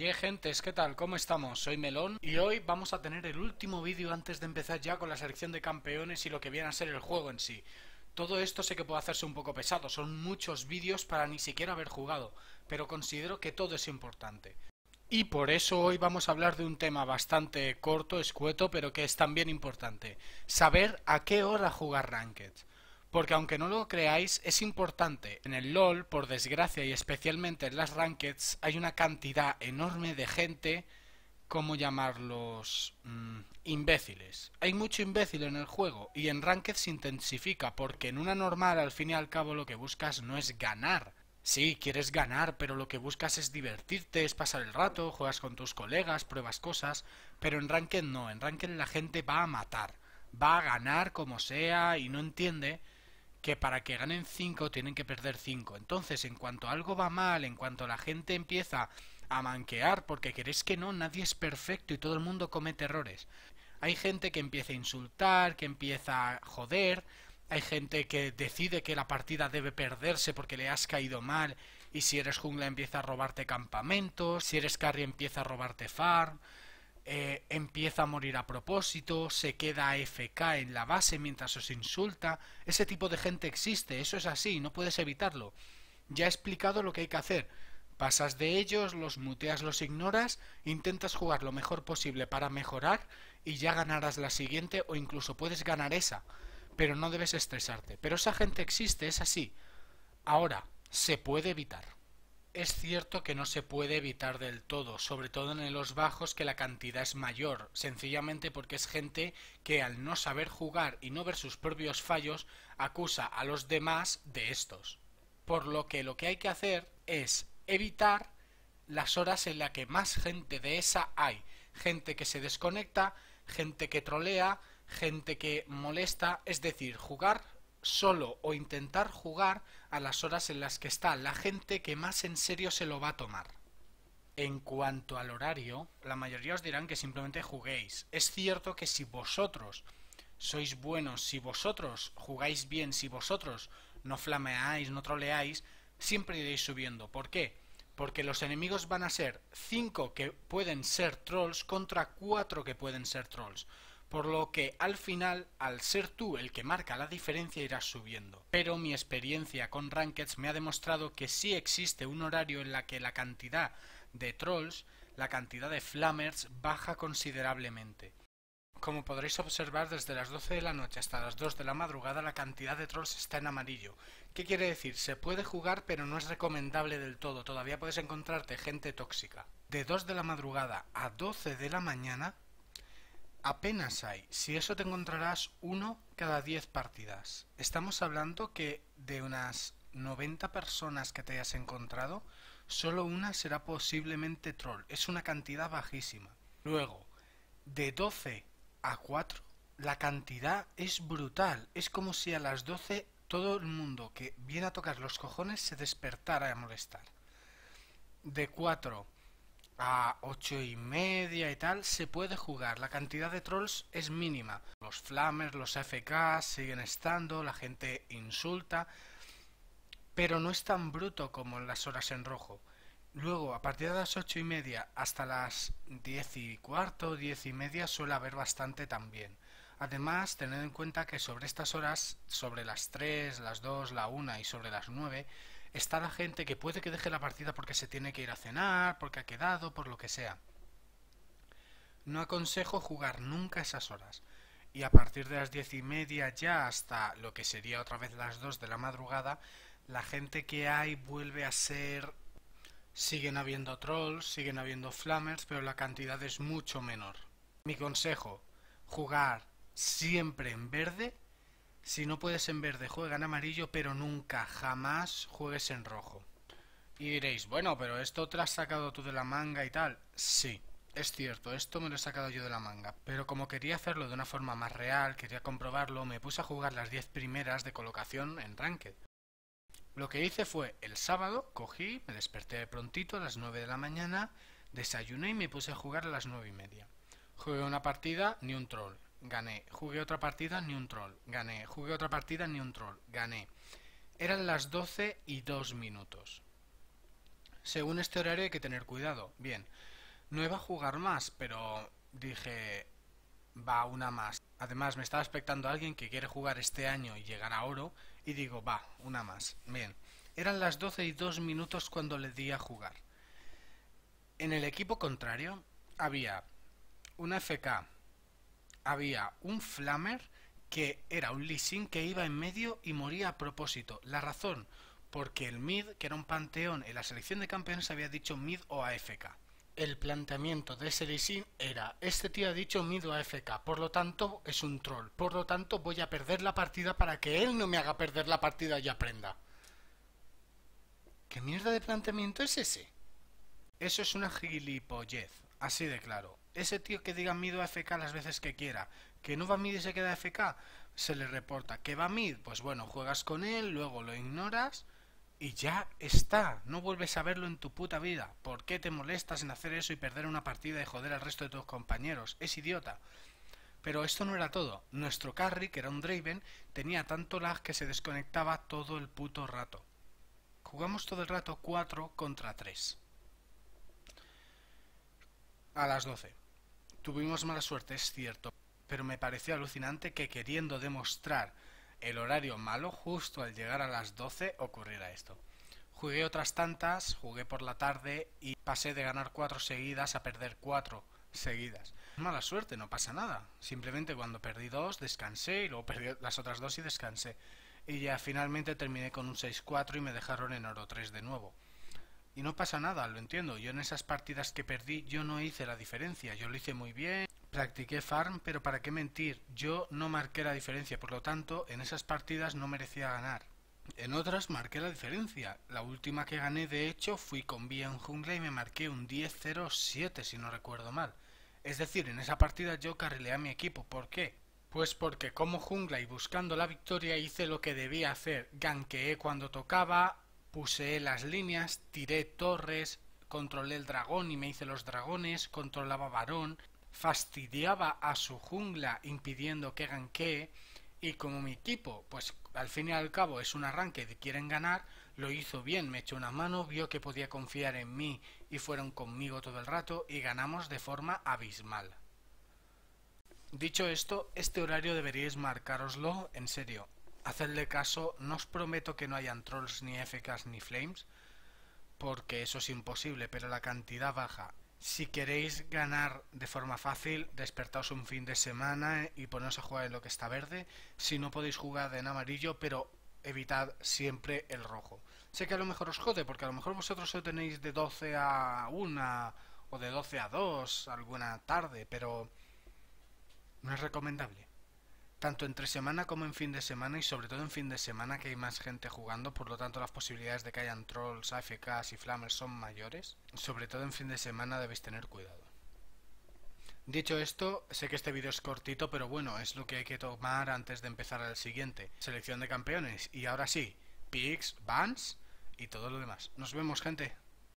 y gentes, ¿qué tal? ¿Cómo estamos? Soy Melón y hoy vamos a tener el último vídeo antes de empezar ya con la selección de campeones y lo que viene a ser el juego en sí. Todo esto sé que puede hacerse un poco pesado, son muchos vídeos para ni siquiera haber jugado, pero considero que todo es importante. Y por eso hoy vamos a hablar de un tema bastante corto, escueto, pero que es también importante. Saber a qué hora jugar Ranked. Porque aunque no lo creáis, es importante. En el LOL, por desgracia y especialmente en las rankeds, hay una cantidad enorme de gente, ¿cómo llamarlos? Mm, imbéciles. Hay mucho imbécil en el juego y en ranked se intensifica porque en una normal al fin y al cabo lo que buscas no es ganar. Sí, quieres ganar, pero lo que buscas es divertirte, es pasar el rato, juegas con tus colegas, pruebas cosas, pero en ranked no, en ranked la gente va a matar, va a ganar como sea y no entiende que para que ganen 5 tienen que perder 5. Entonces, en cuanto algo va mal, en cuanto la gente empieza a manquear, porque querés que no, nadie es perfecto y todo el mundo comete errores. Hay gente que empieza a insultar, que empieza a joder, hay gente que decide que la partida debe perderse porque le has caído mal y si eres jungla empieza a robarte campamentos, si eres carry empieza a robarte farm. Eh, empieza a morir a propósito, se queda FK en la base mientras os insulta. Ese tipo de gente existe, eso es así, no puedes evitarlo. Ya he explicado lo que hay que hacer. Pasas de ellos, los muteas, los ignoras, intentas jugar lo mejor posible para mejorar y ya ganarás la siguiente o incluso puedes ganar esa. Pero no debes estresarte. Pero esa gente existe, es así. Ahora, se puede evitar. Es cierto que no se puede evitar del todo, sobre todo en los bajos que la cantidad es mayor, sencillamente porque es gente que al no saber jugar y no ver sus propios fallos, acusa a los demás de estos. Por lo que lo que hay que hacer es evitar las horas en las que más gente de esa hay, gente que se desconecta, gente que trolea, gente que molesta, es decir, jugar solo o intentar jugar a las horas en las que está la gente que más en serio se lo va a tomar. En cuanto al horario, la mayoría os dirán que simplemente juguéis. Es cierto que si vosotros sois buenos, si vosotros jugáis bien, si vosotros no flameáis, no troleáis, siempre iréis subiendo. ¿Por qué? Porque los enemigos van a ser cinco que pueden ser trolls contra cuatro que pueden ser trolls por lo que al final, al ser tú el que marca la diferencia, irás subiendo. Pero mi experiencia con Rankeds me ha demostrado que sí existe un horario en la que la cantidad de trolls, la cantidad de flammers baja considerablemente. Como podréis observar, desde las 12 de la noche hasta las 2 de la madrugada la cantidad de trolls está en amarillo. ¿Qué quiere decir? Se puede jugar pero no es recomendable del todo, todavía puedes encontrarte gente tóxica. De 2 de la madrugada a 12 de la mañana apenas hay. Si eso te encontrarás uno cada 10 partidas. Estamos hablando que de unas 90 personas que te hayas encontrado, solo una será posiblemente troll. Es una cantidad bajísima. Luego, de 12 a 4, la cantidad es brutal. Es como si a las 12 todo el mundo que viene a tocar los cojones se despertara a molestar. De 4 a ocho y media y tal se puede jugar. La cantidad de trolls es mínima. Los flamers, los FK siguen estando, la gente insulta, pero no es tan bruto como en las horas en rojo. Luego, a partir de las ocho y media hasta las diez y cuarto, diez y media suele haber bastante también. Además, tened en cuenta que sobre estas horas, sobre las tres las dos la una y sobre las nueve está la gente que puede que deje la partida porque se tiene que ir a cenar, porque ha quedado, por lo que sea. No aconsejo jugar nunca esas horas. Y a partir de las diez y media ya hasta lo que sería otra vez las dos de la madrugada, la gente que hay vuelve a ser... Siguen habiendo trolls, siguen habiendo flammers, pero la cantidad es mucho menor. Mi consejo, jugar siempre en verde si no puedes en verde, juega en amarillo, pero nunca, jamás juegues en rojo. Y diréis, bueno, pero esto te lo has sacado tú de la manga y tal. Sí, es cierto, esto me lo he sacado yo de la manga. Pero como quería hacerlo de una forma más real, quería comprobarlo, me puse a jugar las 10 primeras de colocación en Ranked. Lo que hice fue, el sábado, cogí, me desperté prontito a las 9 de la mañana, desayuné y me puse a jugar a las 9 y media. Jugué una partida, ni un troll gané. Jugué otra partida, ni un troll, gané. Jugué otra partida, ni un troll, gané. Eran las 12 y 2 minutos. Según este horario hay que tener cuidado. Bien, no iba a jugar más, pero dije, va una más. Además, me estaba expectando a alguien que quiere jugar este año y llegar a oro, y digo, va, una más. Bien, eran las 12 y 2 minutos cuando le di a jugar. En el equipo contrario había una FK, había un flamer que era un Lee que iba en medio y moría a propósito. La razón, porque el mid, que era un panteón en la selección de campeones, había dicho mid o AFK. El planteamiento de ese Lee era, este tío ha dicho mid o AFK, por lo tanto es un troll, por lo tanto voy a perder la partida para que él no me haga perder la partida y aprenda. ¿Qué mierda de planteamiento es ese? Eso es una gilipollez, así de claro. Ese tío que diga mido Fk las veces que quiera, que no va mid y se queda Fk, se le reporta. Que va mid, pues bueno, juegas con él, luego lo ignoras y ya está. No vuelves a verlo en tu puta vida. ¿Por qué te molestas en hacer eso y perder una partida y joder al resto de tus compañeros? Es idiota. Pero esto no era todo. Nuestro carry, que era un Draven, tenía tanto lag que se desconectaba todo el puto rato. Jugamos todo el rato 4 contra 3. A las 12. Tuvimos mala suerte, es cierto, pero me pareció alucinante que queriendo demostrar el horario malo, justo al llegar a las doce ocurriera esto. Jugué otras tantas, jugué por la tarde y pasé de ganar cuatro seguidas a perder cuatro seguidas. Mala suerte, no pasa nada. Simplemente cuando perdí dos, descansé y luego perdí las otras dos y descansé. Y ya finalmente terminé con un 6-4 y me dejaron en oro tres de nuevo. Y no pasa nada, lo entiendo. Yo en esas partidas que perdí yo no hice la diferencia, yo lo hice muy bien, practiqué farm, pero para qué mentir, yo no marqué la diferencia, por lo tanto en esas partidas no merecía ganar. En otras marqué la diferencia. La última que gané, de hecho, fui con Vía en jungla y me marqué un 10-0-7, si no recuerdo mal. Es decir, en esa partida yo carrilé a mi equipo. ¿Por qué? Pues porque como jungla y buscando la victoria hice lo que debía hacer. Ganqueé cuando tocaba, usé las líneas, tiré torres, controlé el dragón y me hice los dragones, controlaba varón, fastidiaba a su jungla impidiendo que ganquee y como mi equipo, pues al fin y al cabo es un arranque de quieren ganar, lo hizo bien, me echó una mano, vio que podía confiar en mí y fueron conmigo todo el rato y ganamos de forma abismal. Dicho esto, este horario deberíais marcaroslo en serio. Hacerle caso, no os prometo que no hayan trolls, ni FKs, ni flames, porque eso es imposible, pero la cantidad baja. Si queréis ganar de forma fácil, despertaos un fin de semana y poneros a jugar en lo que está verde. Si no podéis jugar en amarillo, pero evitad siempre el rojo. Sé que a lo mejor os jode, porque a lo mejor vosotros lo tenéis de 12 a 1 o de 12 a 2 alguna tarde, pero no es recomendable tanto entre semana como en fin de semana y sobre todo en fin de semana que hay más gente jugando, por lo tanto las posibilidades de que hayan trolls, AFKs y flamers son mayores. Sobre todo en fin de semana debéis tener cuidado. Dicho esto, sé que este vídeo es cortito, pero bueno, es lo que hay que tomar antes de empezar al siguiente. Selección de campeones. Y ahora sí, picks, bans y todo lo demás. Nos vemos, gente.